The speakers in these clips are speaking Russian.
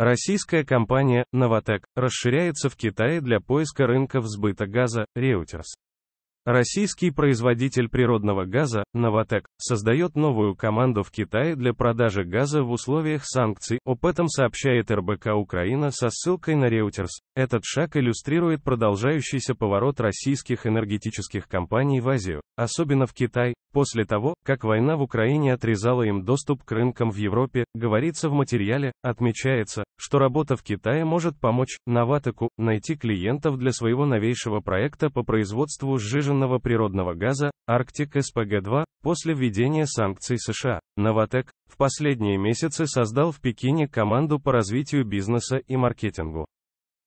Российская компания «Новотек» расширяется в Китае для поиска рынков сбыта газа, Reuters. Российский производитель природного газа, «Новотек», создает новую команду в Китае для продажи газа в условиях санкций, об этом сообщает РБК Украина со ссылкой на Reuters. Этот шаг иллюстрирует продолжающийся поворот российских энергетических компаний в Азию, особенно в Китай, после того, как война в Украине отрезала им доступ к рынкам в Европе, говорится в материале, отмечается, что работа в Китае может помочь «Новатеку» найти клиентов для своего новейшего проекта по производству сжиженного сжиженного природного газа, Арктик СПГ-2, после введения санкций США. Новотек в последние месяцы создал в Пекине команду по развитию бизнеса и маркетингу.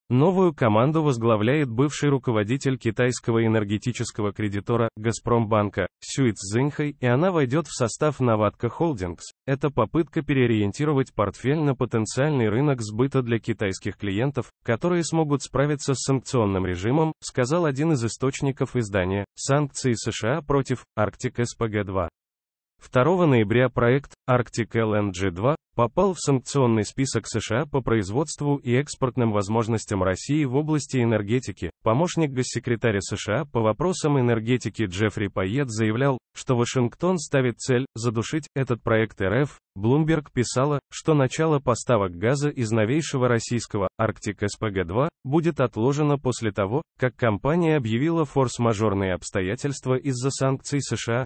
Новую команду возглавляет бывший руководитель китайского энергетического кредитора Газпромбанка Сюиц Зинхай, и она войдет в состав Новатка Холдингс. Это попытка переориентировать портфель на потенциальный рынок сбыта для китайских клиентов, которые смогут справиться с санкционным режимом, сказал один из источников издания «Санкции США против Arctic спг 2 2 ноября проект Arctic LNG-2 попал в санкционный список США по производству и экспортным возможностям России в области энергетики. Помощник госсекретаря США по вопросам энергетики Джеффри Пайет заявлял, что Вашингтон ставит цель задушить этот проект РФ. Блумберг писала, что начало поставок газа из новейшего российского Арктик СПГ-2 будет отложено после того, как компания объявила форс-мажорные обстоятельства из-за санкций США.